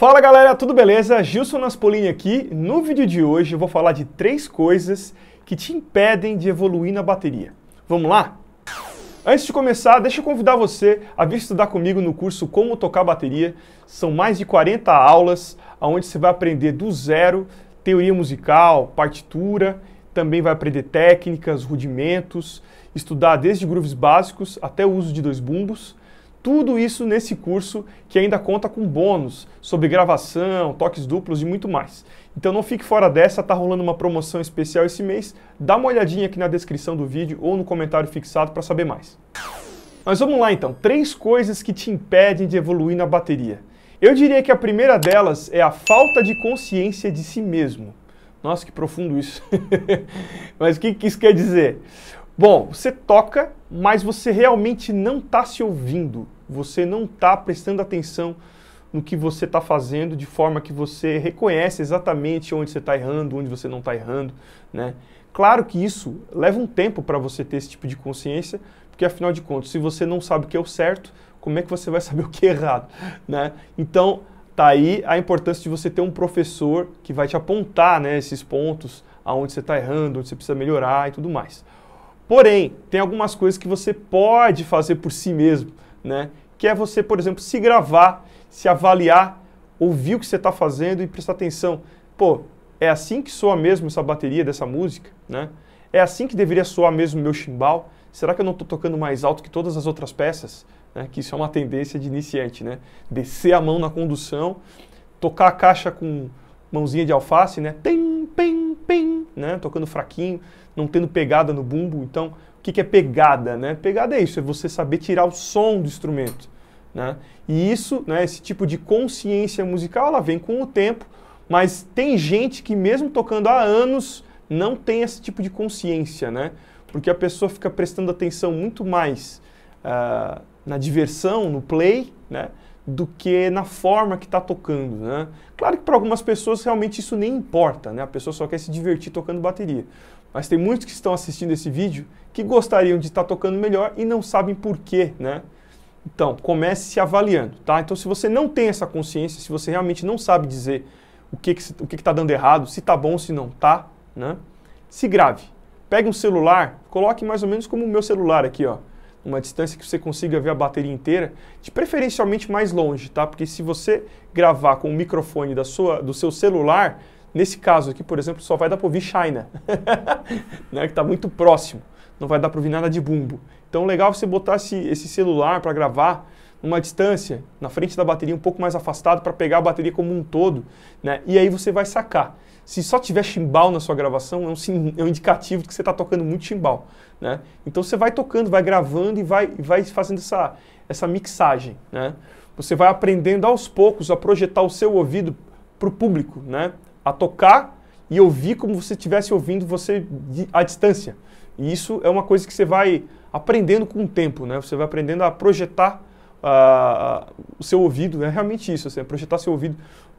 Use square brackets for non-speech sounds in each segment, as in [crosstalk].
Fala galera, tudo beleza? Gilson Naspolini aqui. No vídeo de hoje eu vou falar de três coisas que te impedem de evoluir na bateria. Vamos lá? Antes de começar, deixa eu convidar você a vir estudar comigo no curso Como Tocar Bateria. São mais de 40 aulas, onde você vai aprender do zero teoria musical, partitura, também vai aprender técnicas, rudimentos, estudar desde grooves básicos até o uso de dois bumbos tudo isso nesse curso que ainda conta com bônus sobre gravação, toques duplos e muito mais. Então não fique fora dessa, tá rolando uma promoção especial esse mês. Dá uma olhadinha aqui na descrição do vídeo ou no comentário fixado para saber mais. Mas vamos lá então, três coisas que te impedem de evoluir na bateria. Eu diria que a primeira delas é a falta de consciência de si mesmo. Nossa, que profundo isso. [laughs] Mas o que, que isso quer dizer? Bom, você toca, mas você realmente não está se ouvindo, você não está prestando atenção no que você está fazendo de forma que você reconhece exatamente onde você está errando, onde você não está errando, né? Claro que isso leva um tempo para você ter esse tipo de consciência, porque afinal de contas, se você não sabe o que é o certo, como é que você vai [laughs] saber o que é errado, né? Então, tá aí a importância de você ter um professor que vai te apontar, né, esses pontos aonde você está errando, onde você precisa melhorar e tudo mais. Porém, tem algumas coisas que você pode fazer por si mesmo, né? Que é você, por exemplo, se gravar, se avaliar, ouvir o que você está fazendo e prestar atenção. Pô, é assim que soa mesmo essa bateria dessa música, né? É assim que deveria soar mesmo meu chimbal? Será que eu não estou tocando mais alto que todas as outras peças? Né? Que isso é uma tendência de iniciante, né? Descer a mão na condução, tocar a caixa com mãozinha de alface, né? Pim, pim, pim, né? Tocando fraquinho não tendo pegada no bumbo. Então, o que, que é pegada? Né? Pegada é isso, é você saber tirar o som do instrumento. Né? E isso, né, esse tipo de consciência musical, ela vem com o tempo, mas tem gente que mesmo tocando há anos não tem esse tipo de consciência, né? Porque a pessoa fica prestando atenção muito mais uh, na diversão, no play, né? Do que na forma que está tocando, né? Claro que para algumas pessoas realmente isso nem importa, né? A pessoa só quer se divertir tocando bateria mas tem muitos que estão assistindo esse vídeo que gostariam de estar tocando melhor e não sabem por quê, né? Então, comece se avaliando, tá? Então, se você não tem essa consciência, se você realmente não sabe dizer o que que, o que, que tá dando errado, se está bom, se não está, né? Se grave. Pegue um celular, coloque mais ou menos como o meu celular aqui, ó. Uma distância que você consiga ver a bateria inteira, de preferencialmente mais longe, tá? Porque se você gravar com o microfone da sua, do seu celular, Nesse caso aqui, por exemplo, só vai dar para ouvir China, [laughs] né, que está muito próximo. Não vai dar para ouvir nada de bumbo. Então, legal você botar esse, esse celular para gravar numa distância, na frente da bateria, um pouco mais afastado, para pegar a bateria como um todo, né? E aí você vai sacar. Se só tiver chimbal na sua gravação, é um, é um indicativo de que você está tocando muito chimbal, né? Então você vai tocando, vai gravando e vai, vai fazendo essa, essa mixagem, né? Você vai aprendendo aos poucos a projetar o seu ouvido para o público, né? a tocar e ouvir como você estivesse ouvindo você à distância. E isso é uma coisa que você vai aprendendo com o tempo, né? Você vai aprendendo a projetar uh, o seu ouvido, é né? realmente isso, você assim, é projetar seu ouvido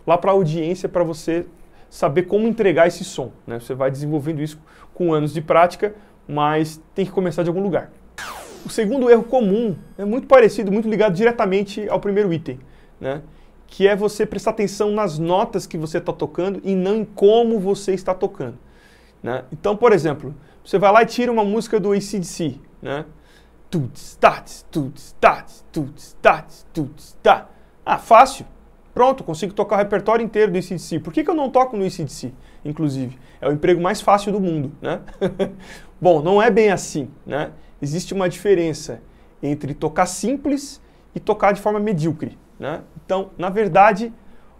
lá para a audiência para você saber como entregar esse som, né? Você vai desenvolvendo isso com anos de prática, mas tem que começar de algum lugar. O segundo erro comum é muito parecido, muito ligado diretamente ao primeiro item, né? que é você prestar atenção nas notas que você está tocando e não em como você está tocando. Né? Então, por exemplo, você vai lá e tira uma música do ACDC, né? Tuts, tats, tuts, tats, tuts, tats, tuts, tá. Ah, fácil. Pronto, consigo tocar o repertório inteiro do ACDC. Por que, que eu não toco no ACDC, inclusive? É o emprego mais fácil do mundo, né? [laughs] Bom, não é bem assim, né? Existe uma diferença entre tocar simples e tocar de forma medíocre. Né? Então, na verdade,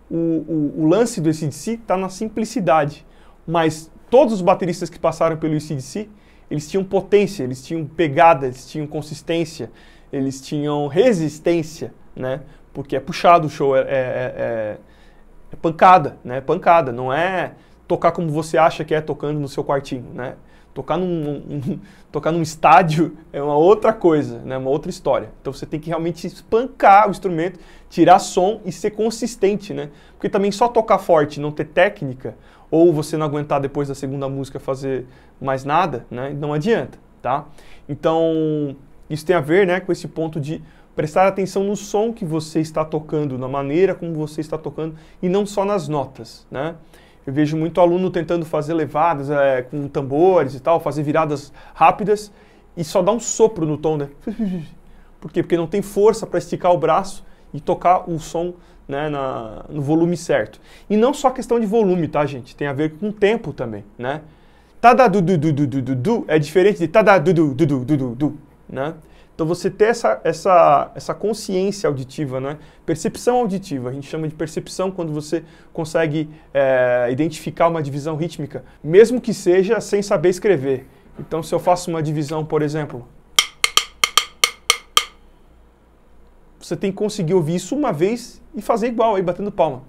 o, o, o lance do E.C.D.C. está na simplicidade. Mas todos os bateristas que passaram pelo E.C.D.C. eles tinham potência, eles tinham pegada, eles tinham consistência, eles tinham resistência, né? Porque é puxado o show, é, é, é, é pancada, né? pancada, não é tocar como você acha que é tocando no seu quartinho, né? Tocar num, um, [laughs] tocar num estádio é uma outra coisa, né? uma outra história. Então você tem que realmente espancar o instrumento, tirar som e ser consistente, né? Porque também só tocar forte não ter técnica, ou você não aguentar depois da segunda música fazer mais nada, né? não adianta, tá? Então isso tem a ver né, com esse ponto de prestar atenção no som que você está tocando, na maneira como você está tocando e não só nas notas, né? Eu vejo muito aluno tentando fazer levadas é, com tambores e tal, fazer viradas rápidas e só dá um sopro no tom, né? [laughs] Por quê? Porque não tem força para esticar o braço e tocar o som né, na, no volume certo. E não só questão de volume, tá, gente? Tem a ver com tempo também, né? Tada du du du du du du, é diferente de tada du du du du du du, né? Então você ter essa, essa, essa consciência auditiva, né? percepção auditiva, a gente chama de percepção quando você consegue é, identificar uma divisão rítmica, mesmo que seja sem saber escrever. Então se eu faço uma divisão, por exemplo, você tem que conseguir ouvir isso uma vez e fazer igual, aí batendo palma.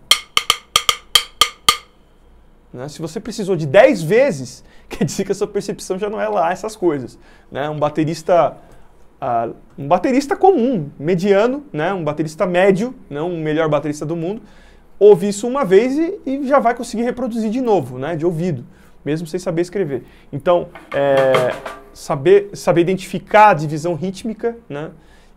Né? Se você precisou de 10 vezes, [laughs] quer dizer que a sua percepção já não é lá essas coisas. Né? Um baterista uh, um baterista comum, mediano, né? um baterista médio, não né, o melhor baterista do mundo, ouve isso uma vez e, e, já vai conseguir reproduzir de novo, né? de ouvido, mesmo sem saber escrever. Então, é, saber, saber identificar a divisão rítmica, né?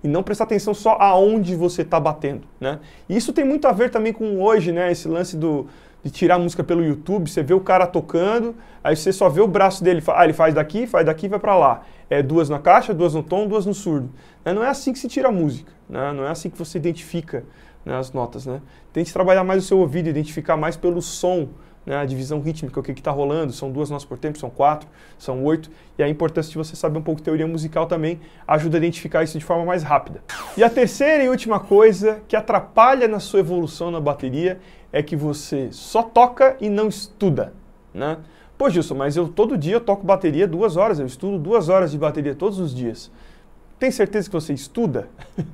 e não prestar atenção só aonde você está batendo, né? E isso tem muito a ver também com hoje, né? Esse lance do, de tirar música pelo YouTube, você vê o cara tocando, aí você só vê o braço dele, ah, ele faz daqui, faz daqui, vai para lá. É duas na caixa, duas no tom, duas no surdo. Né, não é assim que se tira a música, né? não é assim que você identifica né, as notas. Né? Tente trabalhar mais o seu ouvido, identificar mais pelo som, né, a divisão rítmica, o que está rolando, são duas notas por tempo, são quatro, são oito, e a é importância de você saber um pouco de teoria musical também ajuda a identificar isso de forma mais rápida. E a terceira e última coisa que atrapalha na sua evolução na bateria é que você só toca e não estuda, né? Pô, Gilson, mas eu todo dia eu toco bateria duas horas, eu estudo duas horas de bateria todos os dias. Tem certeza que você estuda? [laughs]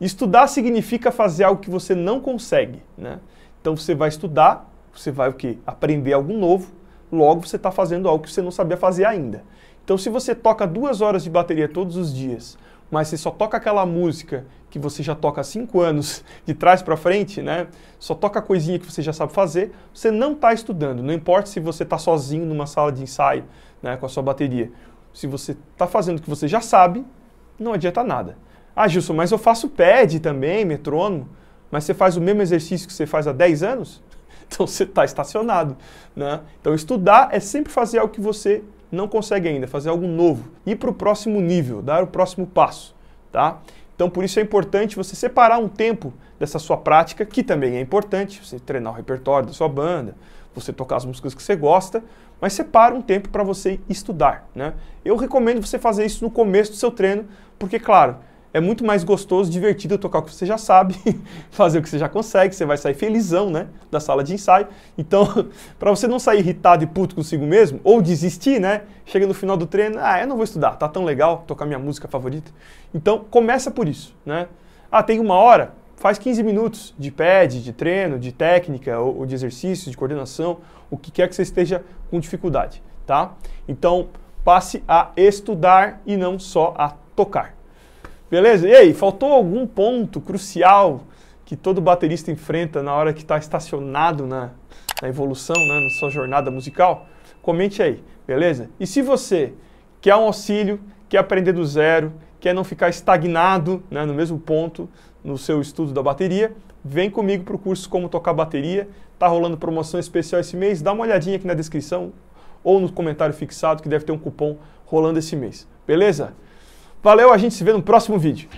estudar significa fazer algo que você não consegue, né? Então você vai estudar, você vai o quê? Aprender algo novo, logo você está fazendo algo que você não sabia fazer ainda. Então se você toca duas horas de bateria todos os dias, mas você só toca aquela música que você já toca há cinco anos de trás para frente, né? Só toca a coisinha que você já sabe fazer, você não está estudando. Não importa se você está sozinho numa sala de ensaio, né, com a sua bateria. Se você está fazendo o que você já sabe, não adianta nada. Ah, Gilson, mas eu faço pad também, metrônomo. Mas você faz o mesmo exercício que você faz há 10 anos? [laughs] Então você está estacionado. Né? Então estudar é sempre fazer algo que você não consegue ainda, fazer algo novo, ir para o próximo nível, dar o próximo passo, tá? Então, por isso é importante você separar um tempo dessa sua prática, que também é importante, você treinar o repertório da sua banda, você tocar as músicas que você gosta, mas separa um tempo para você estudar, né? Eu recomendo você fazer isso no começo do seu treino, porque, claro, é muito mais gostoso, divertido tocar o que você já sabe, [laughs] fazer o que você já consegue, você vai sair felizão, né, da sala de ensaio. Então, [laughs] para você não sair irritado e puto consigo mesmo, ou desistir, né, chega no final do treino, ah, eu não vou estudar, tá tão legal tocar minha música favorita. Então, começa por isso, né. Ah, tem uma hora? Faz 15 minutos de pad, de treino, de técnica, ou, ou de exercício, de coordenação, o que quer que você esteja com dificuldade, tá? Então, passe a estudar e não só a tocar. Beleza? E aí, faltou algum ponto crucial que todo baterista enfrenta na hora que está estacionado na, na evolução, né, na sua jornada musical? Comente aí, beleza? E se você quer um auxílio, quer aprender do zero, quer não ficar estagnado né, no mesmo ponto no seu estudo da bateria, vem comigo para o curso Como Tocar Bateria. Está rolando promoção especial esse mês. Dá uma olhadinha aqui na descrição ou no comentário fixado que deve ter um cupom rolando esse mês. Beleza? Valeu, a gente se vê no próximo vídeo.